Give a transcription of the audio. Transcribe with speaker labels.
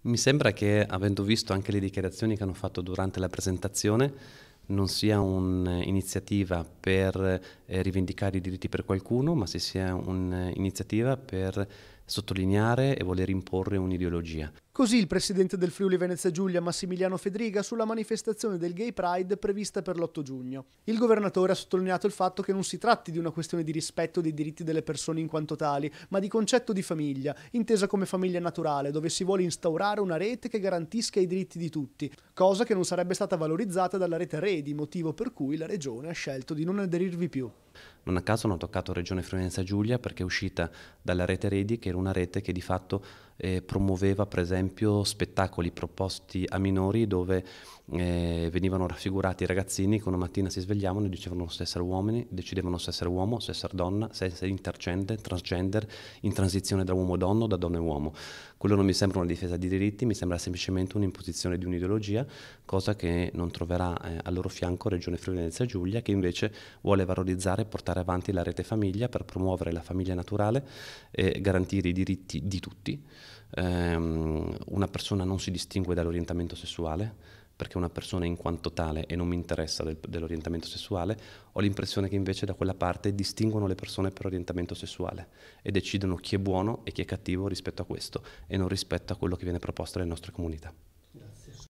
Speaker 1: Mi sembra che, avendo visto anche le dichiarazioni che hanno fatto durante la presentazione, non sia un'iniziativa per eh, rivendicare i diritti per qualcuno, ma sia un'iniziativa per sottolineare e voler imporre
Speaker 2: un'ideologia. Così il presidente del Friuli Venezia Giulia Massimiliano Fedriga sulla manifestazione del Gay Pride prevista per l'8 giugno. Il governatore ha sottolineato il fatto che non si tratti di una questione di rispetto dei diritti delle persone in quanto tali, ma di concetto di famiglia, intesa come famiglia naturale, dove si vuole instaurare una rete che garantisca i diritti di tutti, cosa che non sarebbe stata valorizzata dalla rete Redi, motivo per cui la regione ha scelto di non aderirvi più.
Speaker 1: Non a caso hanno toccato Regione Friulenza Giulia perché è uscita dalla rete Redi, che era una rete che di fatto eh, promuoveva per esempio spettacoli proposti a minori dove eh, venivano raffigurati i ragazzini che una mattina si svegliavano e dicevano se essere uomini, decidevano se essere uomo, se essere donna, se essere intergender, transgender, in transizione da uomo donna o da donna e uomo. Quello non mi sembra una difesa di diritti, mi sembra semplicemente un'imposizione di un'ideologia, cosa che non troverà eh, al loro fianco Regione Friulenza Giulia che invece vuole valorizzare e portare portare avanti la rete famiglia per promuovere la famiglia naturale e garantire i diritti di tutti. Um, una persona non si distingue dall'orientamento sessuale perché una persona in quanto tale e non mi interessa del, dell'orientamento sessuale, ho l'impressione che invece da quella parte distinguono le persone per orientamento sessuale e decidono chi è buono e chi è cattivo rispetto a questo e non rispetto a quello che viene proposto dalle nostre comunità.